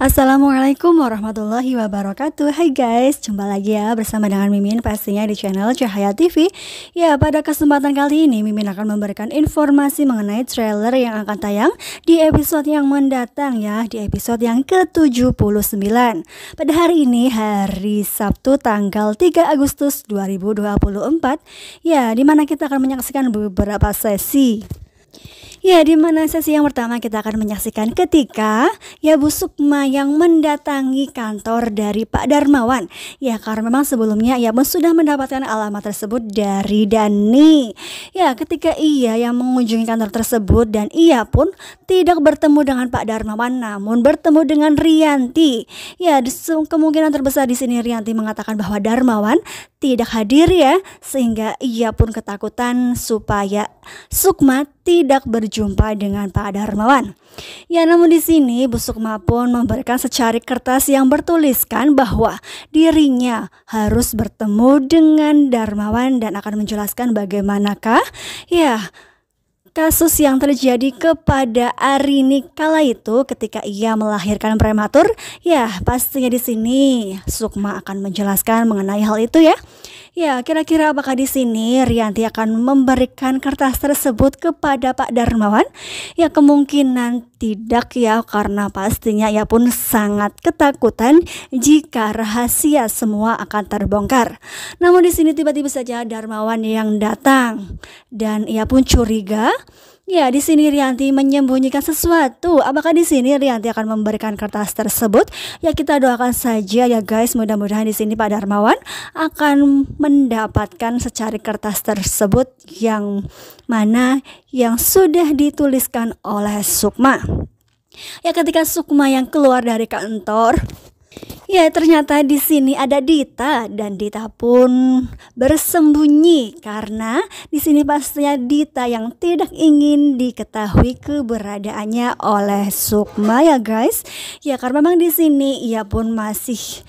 Assalamualaikum warahmatullahi wabarakatuh Hai guys, jumpa lagi ya bersama dengan Mimin pastinya di channel Cahaya TV Ya, pada kesempatan kali ini Mimin akan memberikan informasi mengenai trailer yang akan tayang di episode yang mendatang ya Di episode yang ke-79 Pada hari ini, hari Sabtu tanggal 3 Agustus 2024 Ya, dimana kita akan menyaksikan beberapa sesi Ya, di mana sesi yang pertama kita akan menyaksikan ketika ya Bu Sukma yang mendatangi kantor dari Pak Darmawan. Ya, karena memang sebelumnya ia ya, sudah mendapatkan alamat tersebut dari Dani. Ya, ketika ia yang mengunjungi kantor tersebut dan ia pun tidak bertemu dengan Pak Darmawan namun bertemu dengan Rianti. Ya, kemungkinan terbesar di sini Rianti mengatakan bahwa Darmawan tidak hadir ya, sehingga ia pun ketakutan supaya Sukma tidak berjumpa dengan Pak Darmawan. Ya namun di sini Bu Sukma pun memberikan secari kertas yang bertuliskan bahwa dirinya harus bertemu dengan Darmawan dan akan menjelaskan bagaimanakah ya kasus yang terjadi kepada Arini kala itu ketika ia melahirkan prematur? Ya, pastinya di sini Sukma akan menjelaskan mengenai hal itu ya. Ya, kira-kira apakah di sini Rianti akan memberikan kertas tersebut kepada Pak Darmawan? Ya, kemungkinan tidak ya karena pastinya ia pun sangat ketakutan jika rahasia semua akan terbongkar. Namun di sini tiba-tiba saja Darmawan yang datang dan ia pun curiga Ya, di sini Rianti menyembunyikan sesuatu. Apakah di sini Rianti akan memberikan kertas tersebut? Ya, kita doakan saja ya guys. Mudah-mudahan di sini Pak Darmawan akan mendapatkan secari kertas tersebut yang mana yang sudah dituliskan oleh Sukma. Ya ketika Sukma yang keluar dari kantor Ya, ternyata di sini ada Dita dan Dita pun bersembunyi karena di sini pastinya Dita yang tidak ingin diketahui keberadaannya oleh Sukma ya guys. Ya, karena memang di sini ia pun masih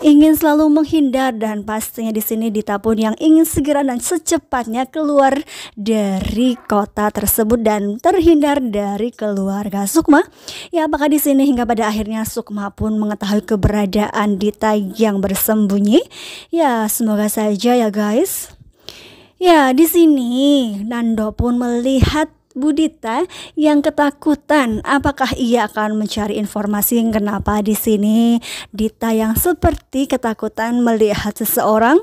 ingin selalu menghindar dan pastinya di sini Dita pun yang ingin segera dan secepatnya keluar dari kota tersebut dan terhindar dari keluarga Sukma. Ya apakah di sini hingga pada akhirnya Sukma pun mengetahui keberadaan Dita yang bersembunyi? Ya semoga saja ya guys. Ya, di sini Nando pun melihat Budita yang ketakutan, apakah ia akan mencari informasi yang kenapa di sini Dita yang seperti ketakutan melihat seseorang?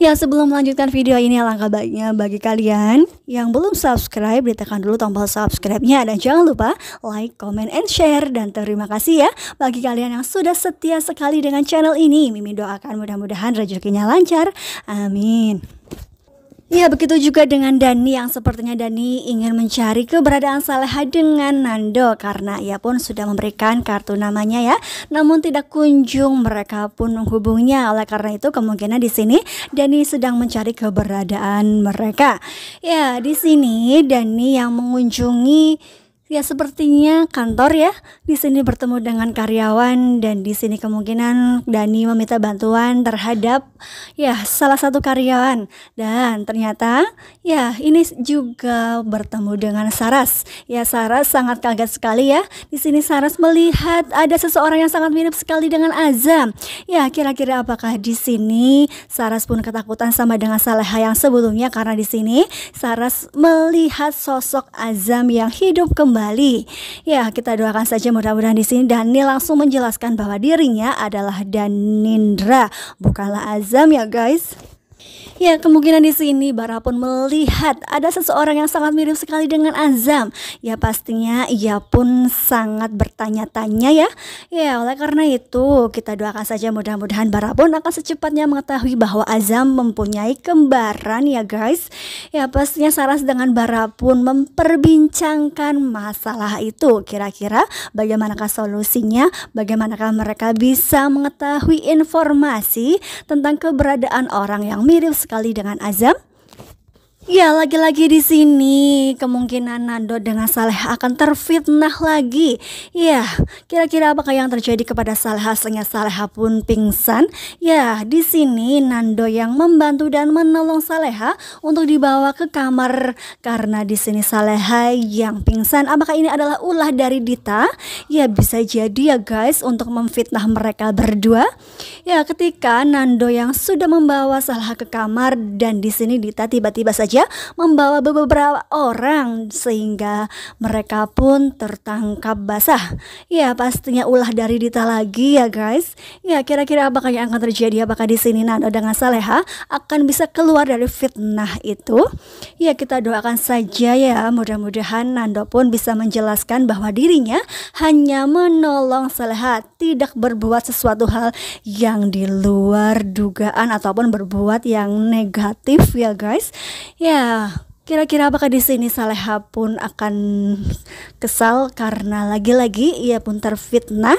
Ya sebelum melanjutkan video ini alangkah baiknya bagi kalian yang belum subscribe ditekan dulu tombol subscribe-nya dan jangan lupa like, comment, and share dan terima kasih ya bagi kalian yang sudah setia sekali dengan channel ini Mimi doakan mudah-mudahan rezekinya lancar amin Ya, begitu juga dengan Dani yang sepertinya Dani ingin mencari keberadaan Saleha dengan Nando karena ia pun sudah memberikan kartu namanya ya. Namun tidak kunjung mereka pun menghubungnya. Oleh karena itu, kemungkinan di sini Dani sedang mencari keberadaan mereka. Ya, di sini Dani yang mengunjungi Ya sepertinya kantor ya. Di sini bertemu dengan karyawan dan di sini kemungkinan Dani meminta bantuan terhadap ya salah satu karyawan dan ternyata ya ini juga bertemu dengan Saras. Ya Saras sangat kaget sekali ya. Di sini Saras melihat ada seseorang yang sangat mirip sekali dengan Azam. Ya kira-kira apakah di sini Saras pun ketakutan sama dengan Saleha yang sebelumnya karena di sini Saras melihat sosok Azam yang hidup kembali kembali. Ya, kita doakan saja mudah-mudahan di sini Daniel langsung menjelaskan bahwa dirinya adalah Danindra, bukanlah Azam ya guys. Ya, kemungkinan di sini Bara pun melihat ada seseorang yang sangat mirip sekali dengan Azam. Ya, pastinya ia pun sangat bertanya-tanya ya. Ya, oleh karena itu kita doakan saja mudah-mudahan Bara pun akan secepatnya mengetahui bahwa Azam mempunyai kembaran ya guys. Ya, pastinya Saras dengan Bara pun memperbincangkan masalah itu. Kira-kira bagaimanakah solusinya? Bagaimanakah mereka bisa mengetahui informasi tentang keberadaan orang yang mirip mirip sekali dengan azam, Ya lagi-lagi di sini kemungkinan Nando dengan Saleh akan terfitnah lagi. Ya kira-kira apakah yang terjadi kepada Saleh hasilnya Saleh pun pingsan? Ya di sini Nando yang membantu dan menolong Saleh untuk dibawa ke kamar karena di sini Saleh yang pingsan. Apakah ini adalah ulah dari Dita? Ya bisa jadi ya guys untuk memfitnah mereka berdua. Ya ketika Nando yang sudah membawa Saleh ke kamar dan di sini Dita tiba-tiba saja saja membawa beberapa orang sehingga mereka pun tertangkap basah. Ya, pastinya ulah dari Dita lagi ya guys. Ya, kira-kira apakah yang akan terjadi? Apakah di sini Nando dengan Saleha akan bisa keluar dari fitnah itu? Ya, kita doakan saja ya. Mudah-mudahan Nando pun bisa menjelaskan bahwa dirinya hanya menolong Saleha, tidak berbuat sesuatu hal yang di luar dugaan ataupun berbuat yang negatif ya guys. Ya, kira-kira apakah di sini Saleha pun akan kesal karena lagi-lagi ia pun terfitnah?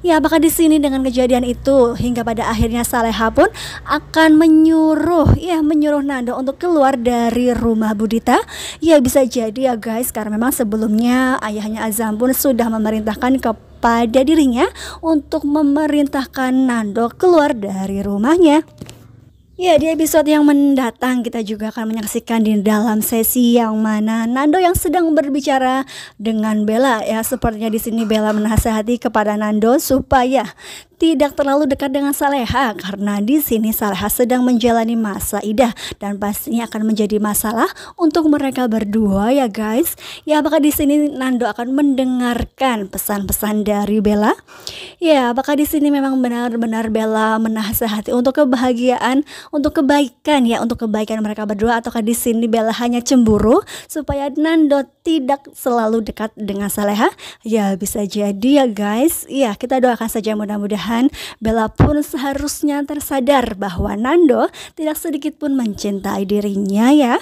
Ya, apakah di sini dengan kejadian itu hingga pada akhirnya Saleha pun akan menyuruh, ya menyuruh Nando untuk keluar dari rumah Budita? Ya bisa jadi ya guys, karena memang sebelumnya ayahnya Azam pun sudah memerintahkan ke pada dirinya untuk memerintahkan Nando keluar dari rumahnya. Ya, di episode yang mendatang kita juga akan menyaksikan di dalam sesi yang mana Nando yang sedang berbicara dengan Bella ya. Sepertinya di sini Bella menasehati kepada Nando supaya tidak terlalu dekat dengan Saleha karena di sini Saleha sedang menjalani masa idah dan pastinya akan menjadi masalah untuk mereka berdua ya guys. Ya apakah di sini Nando akan mendengarkan pesan-pesan dari Bella? Ya apakah di sini memang benar-benar Bella menasehati untuk kebahagiaan, untuk kebaikan ya, untuk kebaikan mereka berdua ataukah di sini Bella hanya cemburu supaya Nando tidak selalu dekat dengan Saleha? Ya bisa jadi ya guys. Ya kita doakan saja mudah-mudahan Tuhan, Bella pun seharusnya tersadar bahwa Nando tidak sedikit pun mencintai dirinya ya.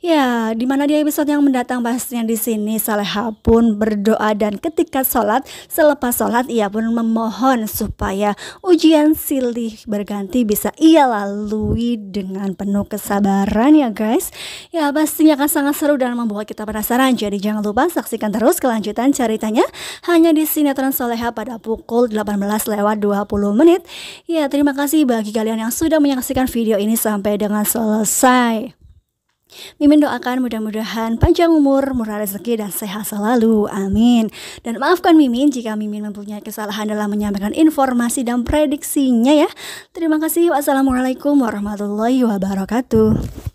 Ya, di mana dia episode yang mendatang pastinya di sini Saleha pun berdoa dan ketika sholat, selepas sholat ia pun memohon supaya ujian silih berganti bisa ia lalui dengan penuh kesabaran ya guys. Ya, pastinya akan sangat seru dan membuat kita penasaran. Jadi jangan lupa saksikan terus kelanjutan ceritanya hanya di sinetron Soleha pada pukul 18 lewat lewat 20 menit. Ya, terima kasih bagi kalian yang sudah menyaksikan video ini sampai dengan selesai. Mimin doakan mudah-mudahan panjang umur, murah rezeki, dan sehat selalu. Amin. Dan maafkan Mimin jika Mimin mempunyai kesalahan dalam menyampaikan informasi dan prediksinya ya. Terima kasih. Wassalamualaikum warahmatullahi wabarakatuh.